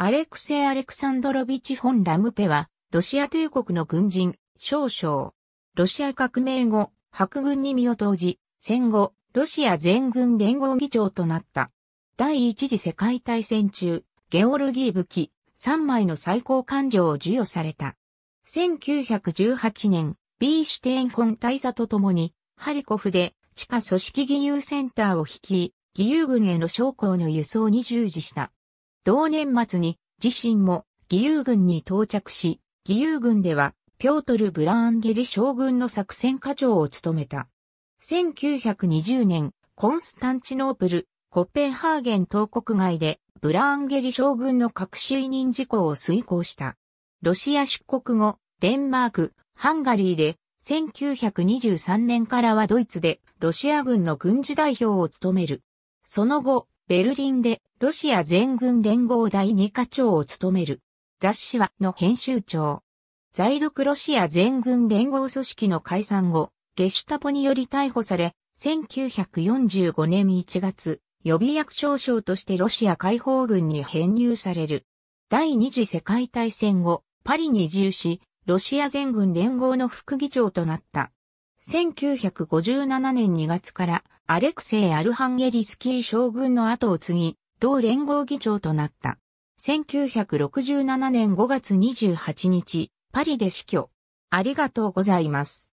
アレクセイ・アレクサンドロビチ・フォン・ラムペは、ロシア帝国の軍人、少将。ロシア革命後、白軍に身を投じ、戦後、ロシア全軍連合議長となった。第一次世界大戦中、ゲオルギー武器、3枚の最高官状を授与された。1918年、B シュテインフォン大佐と共に、ハリコフで地下組織義勇センターを率い、義勇軍への将校の輸送に従事した。同年末に自身も義勇軍に到着し、義勇軍ではピョートル・ブラーンゲリ将軍の作戦課長を務めた。1920年、コンスタンチノープル、コッペンハーゲン東国外でブラーンゲリ将軍の核推任事項を遂行した。ロシア出国後、デンマーク、ハンガリーで、1923年からはドイツでロシア軍の軍事代表を務める。その後、ベルリンでロシア全軍連合第2課長を務める。雑誌はの編集長。在独ロシア全軍連合組織の解散後、ゲシュタポにより逮捕され、1945年1月、予備役少将としてロシア解放軍に編入される。第二次世界大戦後、パリに移住し、ロシア全軍連合の副議長となった。1957年2月からアレクセイ・アルハンゲリスキー将軍の後を継ぎ、同連合議長となった。1967年5月28日、パリで死去。ありがとうございます。